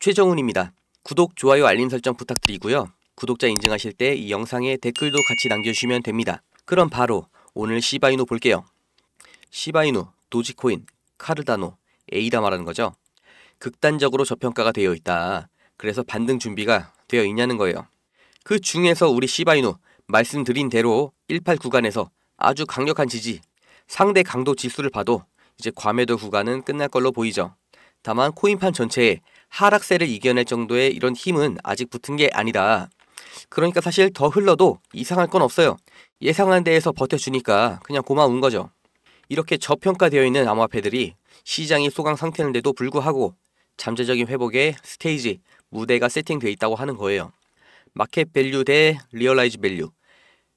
최정훈입니다. 구독, 좋아요, 알림 설정 부탁드리고요. 구독자 인증하실 때 이 영상에 댓글도 같이 남겨주시면 됩니다. 그럼 바로 오늘 시바이누 볼게요. 시바이누, 도지코인, 카르다노, 에이다마라는 거죠. 극단적으로 저평가가 되어 있다. 그래서 반등 준비가 되어 있냐는 거예요. 그 중에서 우리 시바이누 말씀드린 대로 18 구간에서 아주 강력한 지지, 상대 강도 지수를 봐도 이제 과매도 구간은 끝날 걸로 보이죠. 다만 코인판 전체에 하락세를 이겨낼 정도의 이런 힘은 아직 붙은 게 아니다. 그러니까 사실 더 흘러도 이상할 건 없어요. 예상한 데에서 버텨주니까 그냥 고마운 거죠. 이렇게 저평가되어 있는 암호화폐들이 시장이 소강 상태인데도 불구하고 잠재적인 회복에 스테이지, 무대가 세팅되어 있다고 하는 거예요. 마켓 밸류 대 리얼라이즈 밸류.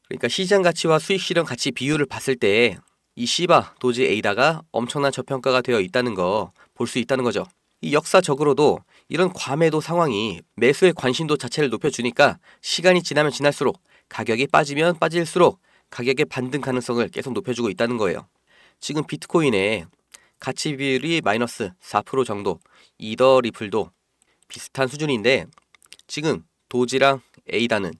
그러니까 시장 가치와 수익 실현 가치 비율을 봤을 때 이 시바 도지 에이다가 엄청난 저평가가 되어 있다는 거 볼 수 있다는 거죠. 이 역사적으로도 이런 과매도 상황이 매수의 관심도 자체를 높여주니까 시간이 지나면 지날수록 가격이 빠지면 빠질수록 가격의 반등 가능성을 계속 높여주고 있다는 거예요. 지금 비트코인의 가치 비율이 마이너스 4% 정도, 이더 리플도 비슷한 수준인데 지금 도지랑 에이다는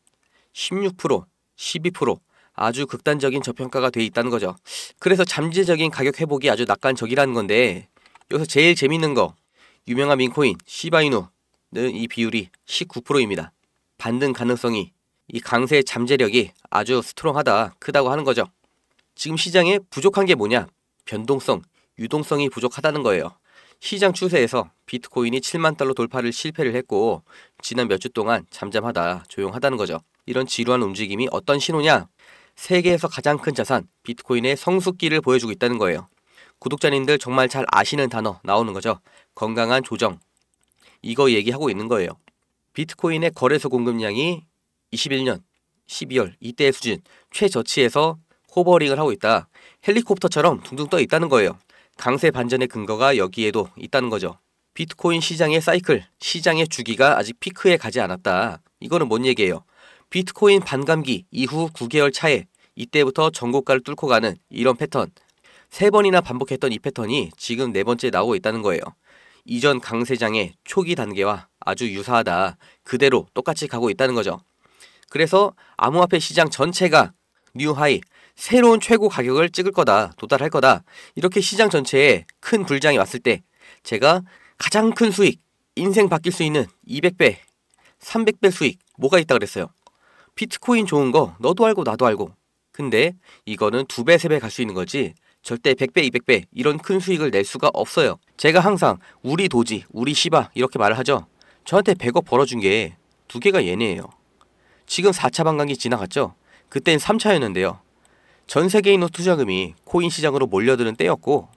16%, 12% 아주 극단적인 저평가가 돼 있다는 거죠. 그래서 잠재적인 가격 회복이 아주 낙관적이라는 건데 여기서 제일 재밌는 거 유명한 민코인 시바이누는 이 비율이 19%입니다. 반등 가능성이 이 강세의 잠재력이 아주 스트롱하다 크다고 하는 거죠. 지금 시장에 부족한 게 뭐냐? 변동성, 유동성이 부족하다는 거예요. 시장 추세에서 비트코인이 7만 달러 돌파를 실패를 했고 지난 몇 주 동안 잠잠하다 조용하다는 거죠. 이런 지루한 움직임이 어떤 신호냐? 세계에서 가장 큰 자산 비트코인의 성숙기를 보여주고 있다는 거예요. 구독자님들 정말 잘 아시는 단어 나오는 거죠. 건강한 조정 이거 얘기하고 있는 거예요. 비트코인의 거래소 공급량이 21년 12월 이때의 수준 최저치에서 호버링을 하고 있다. 헬리콥터처럼 둥둥 떠 있다는 거예요. 강세 반전의 근거가 여기에도 있다는 거죠. 비트코인 시장의 사이클, 시장의 주기가 아직 피크에 가지 않았다. 이거는 뭔 얘기예요? 비트코인 반감기 이후 9개월 차에 이때부터 전고가를 뚫고 가는 이런 패턴. 세 번이나 반복했던 이 패턴이 지금 네 번째 나오고 있다는 거예요. 이전 강세장의 초기 단계와 아주 유사하다. 그대로 똑같이 가고 있다는 거죠. 그래서 암호화폐 시장 전체가 뉴하이, 새로운 최고 가격을 찍을 거다, 도달할 거다. 이렇게 시장 전체에 큰 불장이 왔을 때 제가 가장 큰 수익, 인생 바뀔 수 있는 200배, 300배 수익 뭐가 있다 그랬어요. 비트코인 좋은 거 너도 알고 나도 알고. 근데 이거는 두 배, 세 배 갈 수 있는 거지. 절대 100배, 200배 이런 큰 수익을 낼 수가 없어요. 제가 항상 우리 도지, 우리 시바 이렇게 말을 하죠. 저한테 100억 벌어준 게 두 개가 얘네예요. 지금 4차 반감기 지나갔죠? 그땐 3차였는데요. 전 세계인의 투자금이 코인 시장으로 몰려드는 때였고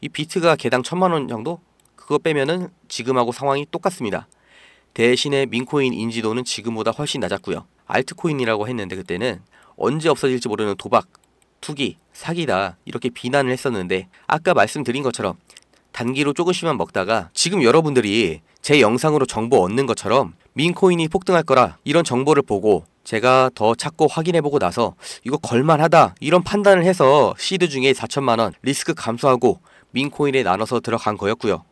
이 비트가 개당 천만 원 정도? 그거 빼면은 지금하고 상황이 똑같습니다. 대신에 민코인 인지도는 지금보다 훨씬 낮았고요. 알트코인이라고 했는데 그때는 언제 없어질지 모르는 도박, 투기, 사기다 이렇게 비난을 했었는데 아까 말씀드린 것처럼 단기로 조금씩만 먹다가 지금 여러분들이 제 영상으로 정보 얻는 것처럼 민코인이 폭등할 거라 이런 정보를 보고 제가 더 찾고 확인해보고 나서 이거 걸만하다 이런 판단을 해서 시드 중에 4천만원 리스크 감소하고 민코인에 나눠서 들어간 거였고요.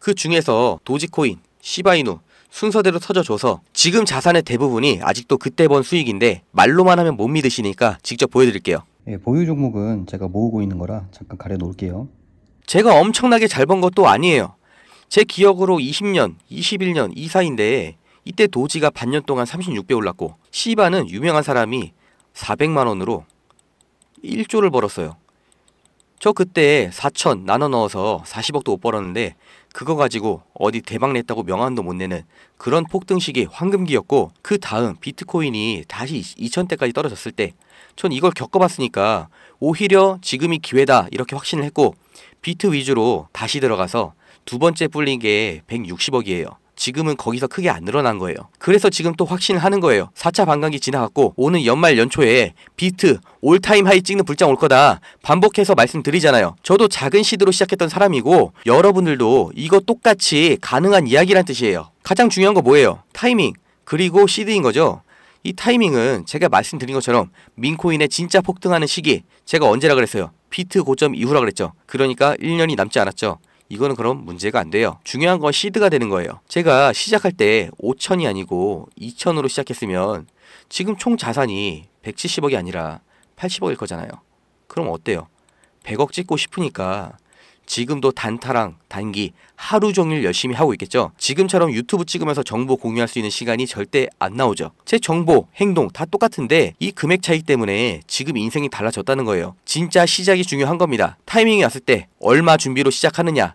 그 중에서 도지코인, 시바이누 순서대로 터져줘서 지금 자산의 대부분이 아직도 그때 번 수익인데 말로만 하면 못 믿으시니까 직접 보여드릴게요. 예, 보유 종목은 제가 모으고 있는 거라 잠깐 가려놓을게요. 제가 엄청나게 잘 번 것도 아니에요. 제 기억으로 20년, 21년 이 사이인데 이때 도지가 반년 동안 36배 올랐고 시바는 유명한 사람이 400만 원으로 1조를 벌었어요. 저 그때 4천 나눠 넣어서 40억도 못 벌었는데 그거 가지고 어디 대박 냈다고 명함도 못 내는 그런 폭등식이 황금기였고 그 다음 비트코인이 다시 2 0 0 0대까지 떨어졌을 때 전 이걸 겪어봤으니까 오히려 지금이 기회다 이렇게 확신을 했고 비트 위주로 다시 들어가서 두 번째 불린 게 160억이에요. 지금은 거기서 크게 안 늘어난 거예요. 그래서 지금 또 확신을 하는 거예요. 4차 반감기 지나갔고 오는 연말 연초에 비트 올타임 하이 찍는 불장 올 거다. 반복해서 말씀드리잖아요. 저도 작은 시드로 시작했던 사람이고 여러분들도 이거 똑같이 가능한 이야기란 뜻이에요. 가장 중요한 거 뭐예요? 타이밍 그리고 시드인 거죠. 이 타이밍은 제가 말씀드린 것처럼 민코인의 진짜 폭등하는 시기 제가 언제라 그랬어요? 비트 고점 이후라 그랬죠. 그러니까 1년이 남지 않았죠. 이거는 그럼 문제가 안 돼요. 중요한 건 시드가 되는 거예요. 제가 시작할 때 5천이 아니고 2천으로 시작했으면 지금 총 자산이 170억이 아니라 80억일 거잖아요. 그럼 어때요? 100억 찍고 싶으니까 지금도 단타랑 단기 하루 종일 열심히 하고 있겠죠. 지금처럼 유튜브 찍으면서 정보 공유할 수 있는 시간이 절대 안 나오죠. 제 정보, 행동 다 똑같은데 이 금액 차이 때문에 지금 인생이 달라졌다는 거예요. 진짜 시작이 중요한 겁니다. 타이밍이 왔을 때 얼마 준비로 시작하느냐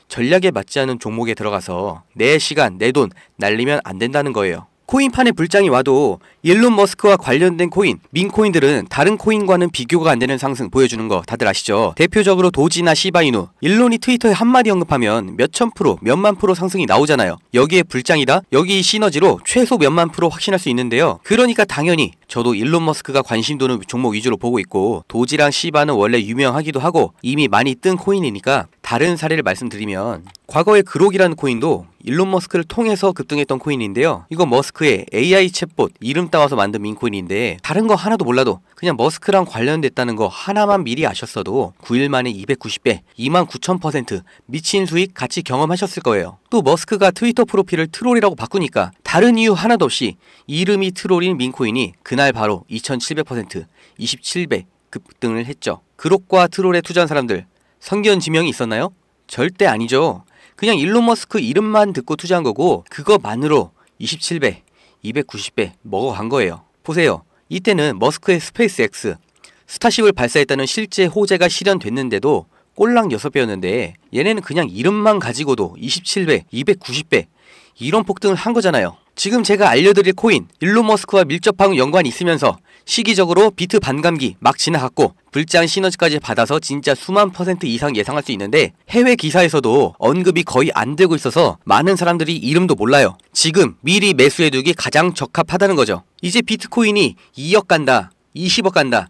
전략에 맞지 않은 종목에 들어가서 내 시간, 내 돈 날리면 안 된다는 거예요. 코인판에 불장이 와도 일론 머스크와 관련된 코인, 민코인들은 다른 코인과는 비교가 안 되는 상승 보여주는 거 다들 아시죠? 대표적으로 도지나 시바이누. 일론이 트위터에 한마디 언급하면 몇천 프로, 몇만 프로 상승이 나오잖아요. 여기에 불장이다? 여기 시너지로 최소 몇만 프로 확신할 수 있는데요. 그러니까 당연히 저도 일론 머스크가 관심 도는 종목 위주로 보고 있고 도지랑 시바는 원래 유명하기도 하고 이미 많이 뜬 코인이니까 다른 사례를 말씀드리면 과거에 그록이라는 코인도 일론 머스크를 통해서 급등했던 코인인데요. 이건 머스크의 AI 챗봇 이름 따와서 만든 민코인인데 다른 거 하나도 몰라도 그냥 머스크랑 관련됐다는 거 하나만 미리 아셨어도 9일 만에 290배, 29,000% 미친 수익 같이 경험하셨을 거예요. 또 머스크가 트위터 프로필을 트롤이라고 바꾸니까 다른 이유 하나도 없이 이름이 트롤인 민코인이 그날 바로 2700% 27배 급등을 했죠. 그록과 트롤에 투자한 사람들 선견 지명이 있었나요? 절대 아니죠. 그냥 일론 머스크 이름만 듣고 투자한 거고 그거만으로 27배, 290배 먹어간 거예요. 보세요. 이때는 머스크의 스페이스X, 스타쉽을 발사했다는 실제 호재가 실현됐는데도 꼴랑 6배였는데 얘네는 그냥 이름만 가지고도 27배, 290배 이런 폭등을 한 거잖아요. 지금 제가 알려드릴 코인 일론 머스크와 밀접한 연관이 있으면서 시기적으로 비트 반감기 막 지나갔고 불장 시너지까지 받아서 진짜 수만 퍼센트 이상 예상할 수 있는데 해외 기사에서도 언급이 거의 안 되고 있어서 많은 사람들이 이름도 몰라요. 지금 미리 매수해두기 가장 적합하다는 거죠. 이제 비트코인이 2억 간다, 20억 간다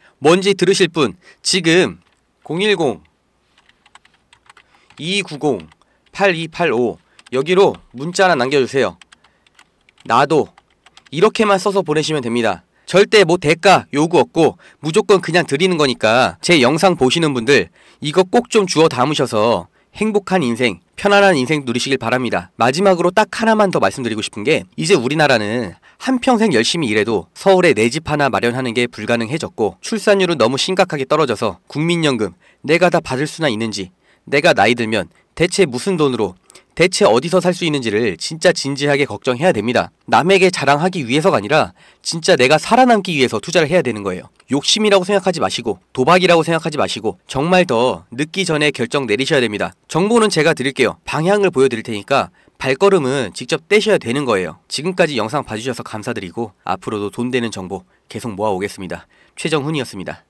뭔지 들으실 분 지금 010 290 8285 여기로 문자 하나 남겨주세요. 나도 이렇게만 써서 보내시면 됩니다. 절대 뭐 대가 요구 없고 무조건 그냥 드리는 거니까 제 영상 보시는 분들 이거 꼭 좀 주워 담으셔서 행복한 인생, 편안한 인생 누리시길 바랍니다. 마지막으로 딱 하나만 더 말씀드리고 싶은 게 이제 우리나라는 한평생 열심히 일해도 서울에 내 집 하나 마련하는 게 불가능해졌고 출산율은 너무 심각하게 떨어져서 국민연금 내가 다 받을 수나 있는지 내가 나이 들면 대체 무슨 돈으로 대체 어디서 살 수 있는지를 진짜 진지하게 걱정해야 됩니다. 남에게 자랑하기 위해서가 아니라 진짜 내가 살아남기 위해서 투자를 해야 되는 거예요. 욕심이라고 생각하지 마시고 도박이라고 생각하지 마시고 정말 더 늦기 전에 결정 내리셔야 됩니다. 정보는 제가 드릴게요. 방향을 보여드릴 테니까 발걸음은 직접 떼셔야 되는 거예요. 지금까지 영상 봐주셔서 감사드리고 앞으로도 돈 되는 정보 계속 모아오겠습니다. 최정훈이었습니다.